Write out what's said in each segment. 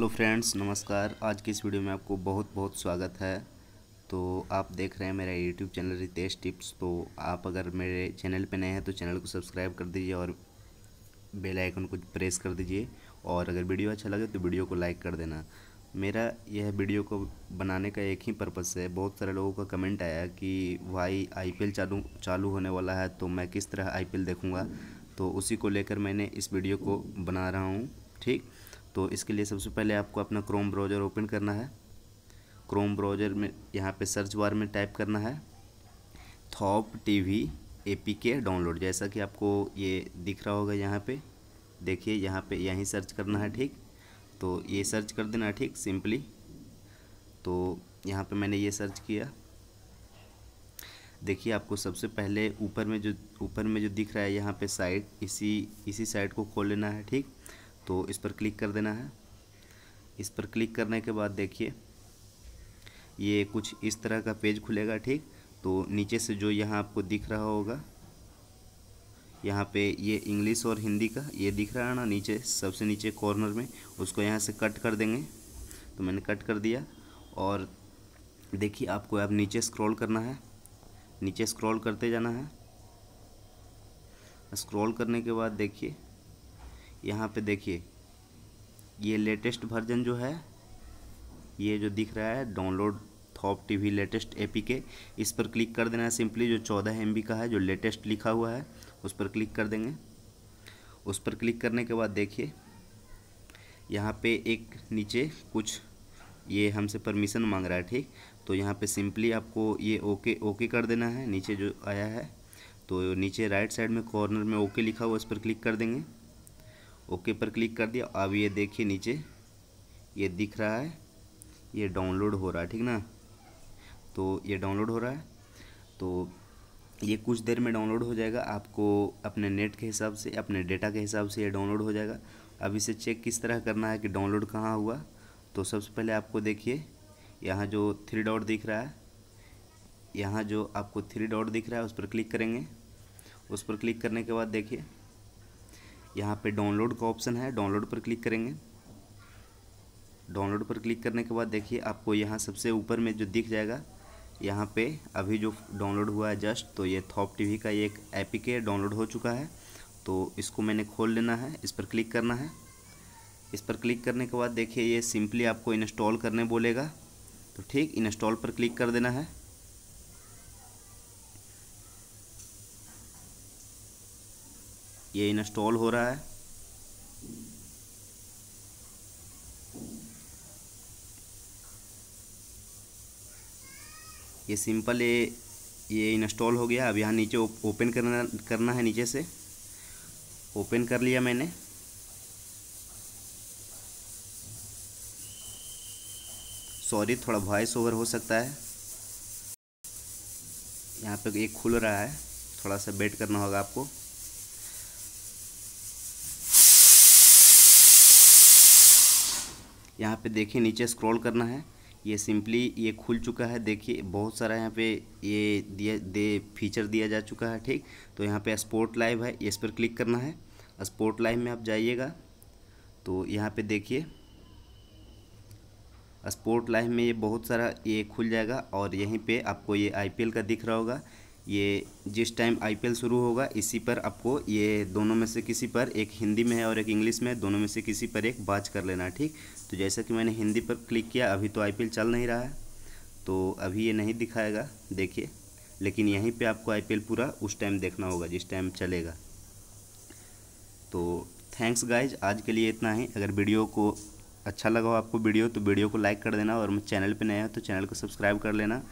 hello friends नमस्कार आज की इस वीडियो में आपको बहुत बहुत स्वागत है तो आप देख रहे हैं मेरा यूट्यूब चैनल रितेश टिप्स तो आप अगर मेरे चैनल पर नए हैं तो चैनल को सब्सक्राइब कर दीजिए और बेल आइकन को प्रेस कर दीजिए और अगर वीडियो अच्छा लगे तो वीडियो को लाइक कर देना मेरा यह वीडियो को बनाने का एक ही पर्पस है बहुत सारे लोगों का कमेंट आया कि भाई आईपीएल चालू चालू होने वाला है तो मैं किस तरह आईपीएल देखूंगा तो उसी को लेकर मैंने इस वीडियो को बना रहा हूँ ठीक तो इसके लिए सबसे पहले आपको अपना क्रोम ब्राउज़र ओपन करना है क्रोम ब्राउज़र में यहाँ पे सर्च बार में टाइप करना है थॉप टीवी एपीके डाउनलोड जैसा कि आपको ये दिख रहा होगा यहाँ पे देखिए यहाँ पे यहीं सर्च करना है ठीक तो ये सर्च कर देना ठीक सिंपली तो यहाँ पे मैंने ये सर्च किया देखिए आपको सबसे पहले ऊपर में जो ऊपर में जो दिख रहा है यहाँ पे साइट इसी इसी साइट को खोल लेना है ठीक तो इस पर क्लिक कर देना है इस पर क्लिक करने के बाद देखिए ये कुछ इस तरह का पेज खुलेगा ठीक तो नीचे से जो यहाँ आपको दिख रहा होगा यहाँ पे ये इंग्लिश और हिंदी का ये दिख रहा है ना नीचे सबसे नीचे कॉर्नर में उसको यहाँ से कट कर देंगे तो मैंने कट कर दिया और देखिए आपको अब आप नीचे स्क्रॉल करना है नीचे स्क्रॉल करते जाना है स्क्रॉल करने के बाद देखिए यहाँ पे देखिए ये लेटेस्ट वर्जन जो है ये जो दिख रहा है डाउनलोड थॉप टीवी लेटेस्ट के इस पर क्लिक कर देना है सिंपली जो चौदह एम का है जो लेटेस्ट लिखा हुआ है उस पर क्लिक कर देंगे उस पर क्लिक करने के बाद देखिए यहाँ पे एक नीचे कुछ ये हमसे परमिशन मांग रहा है ठीक तो यहाँ पे सिंपली आपको ये ओके ओके कर देना है नीचे जो आया है तो नीचे राइट साइड में कॉर्नर में ओके लिखा हुआ उस पर क्लिक कर देंगे ओके पर क्लिक कर दिया अब ये देखिए नीचे ये दिख रहा है ये डाउनलोड हो रहा है ठीक ना तो ये डाउनलोड हो रहा है तो ये कुछ देर में डाउनलोड हो जाएगा आपको अपने नेट के हिसाब से अपने डेटा के हिसाब से ये डाउनलोड हो जाएगा अब इसे चेक किस तरह करना है कि डाउनलोड कहाँ हुआ तो सबसे पहले आपको देखिए यहाँ जो थ्री डॉट दिख रहा है यहाँ जो आपको थ्री डॉट दिख रहा है उस पर क्लिक करेंगे उस पर क्लिक करने के बाद देखिए यहाँ पे डाउनलोड का ऑप्शन है डाउनलोड पर क्लिक करेंगे डाउनलोड पर क्लिक करने के बाद देखिए आपको यहाँ सबसे ऊपर में जो दिख जाएगा यहाँ पे अभी जो डाउनलोड हुआ है जस्ट तो ये थॉप टीवी का ये एक एपिक डाउनलोड हो चुका है तो इसको मैंने खोल लेना है इस पर क्लिक करना है इस पर क्लिक करने के बाद देखिए ये सिंपली आपको इंस्टॉल करने बोलेगा तो ठीक इंस्टॉल पर क्लिक कर देना है ये इंस्टॉल हो रहा है ये सिंपल ये ये इंस्टॉल हो गया अब यहाँ नीचे ओपन करना करना है नीचे से ओपन कर लिया मैंने सॉरी थोड़ा वॉइस ओवर हो सकता है यहाँ पे एक खुल रहा है थोड़ा सा वेट करना होगा आपको यहाँ पे देखिए नीचे स्क्रॉल करना है ये सिंपली ये खुल चुका है देखिए बहुत सारा यहाँ पे ये दिया दे फीचर दिया जा चुका है ठीक तो यहाँ पे स्पोर्ट लाइव है इस पर क्लिक करना है स्पोर्ट लाइव में आप जाइएगा तो यहाँ पे देखिए स्पोर्ट लाइव में ये बहुत सारा ये खुल जाएगा और यहीं पे आपको ये आईपीएल का दिख रहा होगा ये जिस टाइम आईपीएल शुरू होगा इसी पर आपको ये दोनों में से किसी पर एक हिंदी में है और एक इंग्लिश में दोनों में से किसी पर एक बाज कर लेना ठीक तो जैसा कि मैंने हिंदी पर क्लिक किया अभी तो आईपीएल चल नहीं रहा है तो अभी ये नहीं दिखाएगा देखिए लेकिन यहीं पे आपको आईपीएल पूरा उस टाइम देखना होगा जिस टाइम चलेगा तो थैंक्स गाइज आज के लिए इतना ही अगर वीडियो को अच्छा लगा हो आपको वीडियो तो वीडियो को लाइक कर देना और चैनल पर नया हो तो चैनल को सब्सक्राइब कर लेना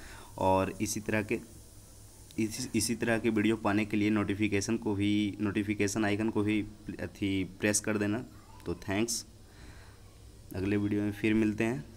और इसी तरह के इस, इसी तरह के वीडियो पाने के लिए नोटिफिकेशन को भी नोटिफिकेशन आइकन को भी अथी प्रेस कर देना तो थैंक्स अगले वीडियो में फिर मिलते हैं